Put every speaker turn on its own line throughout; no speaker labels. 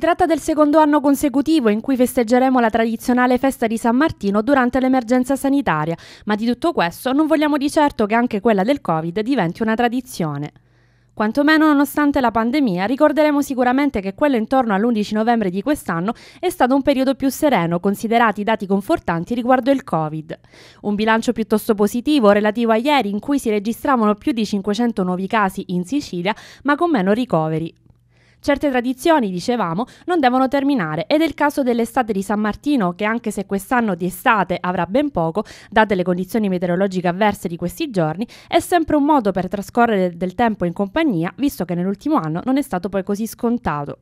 Si tratta del secondo anno consecutivo in cui festeggeremo la tradizionale festa di San Martino durante l'emergenza sanitaria, ma di tutto questo non vogliamo di certo che anche quella del Covid diventi una tradizione. Quantomeno nonostante la pandemia, ricorderemo sicuramente che quello intorno all'11 novembre di quest'anno è stato un periodo più sereno, considerati i dati confortanti riguardo il Covid. Un bilancio piuttosto positivo relativo a ieri in cui si registravano più di 500 nuovi casi in Sicilia, ma con meno ricoveri. Certe tradizioni, dicevamo, non devono terminare ed è il caso dell'estate di San Martino che anche se quest'anno di estate avrà ben poco, date le condizioni meteorologiche avverse di questi giorni, è sempre un modo per trascorrere del tempo in compagnia, visto che nell'ultimo anno non è stato poi così scontato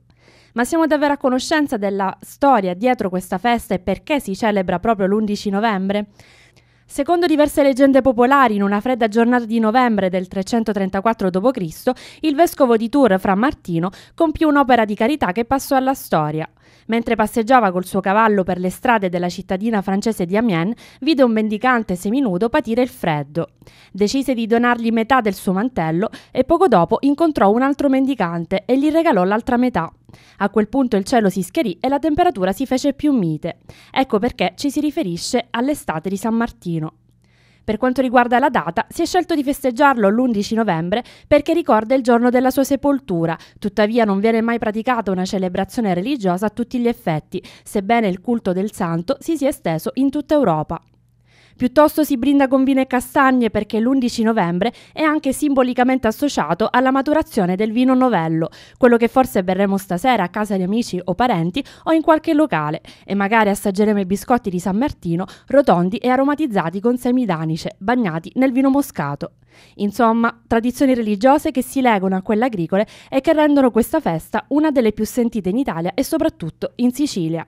ma siamo davvero a conoscenza della storia dietro questa festa e perché si celebra proprio l'11 novembre? Secondo diverse leggende popolari, in una fredda giornata di novembre del 334 d.C., il vescovo di Tours, Fra Martino, compì un'opera di carità che passò alla storia. Mentre passeggiava col suo cavallo per le strade della cittadina francese di Amiens, vide un mendicante seminudo patire il freddo. Decise di donargli metà del suo mantello e poco dopo incontrò un altro mendicante e gli regalò l'altra metà. A quel punto il cielo si scherì e la temperatura si fece più mite. Ecco perché ci si riferisce all'estate di San Martino. Per quanto riguarda la data, si è scelto di festeggiarlo l'11 novembre perché ricorda il giorno della sua sepoltura, tuttavia non viene mai praticata una celebrazione religiosa a tutti gli effetti, sebbene il culto del santo si sia esteso in tutta Europa. Piuttosto si brinda con vino e castagne perché l'11 novembre è anche simbolicamente associato alla maturazione del vino novello, quello che forse berremo stasera a casa di amici o parenti o in qualche locale e magari assaggeremo i biscotti di San Martino rotondi e aromatizzati con semi danice, bagnati nel vino moscato. Insomma, tradizioni religiose che si legano a quelle agricole e che rendono questa festa una delle più sentite in Italia e soprattutto in Sicilia.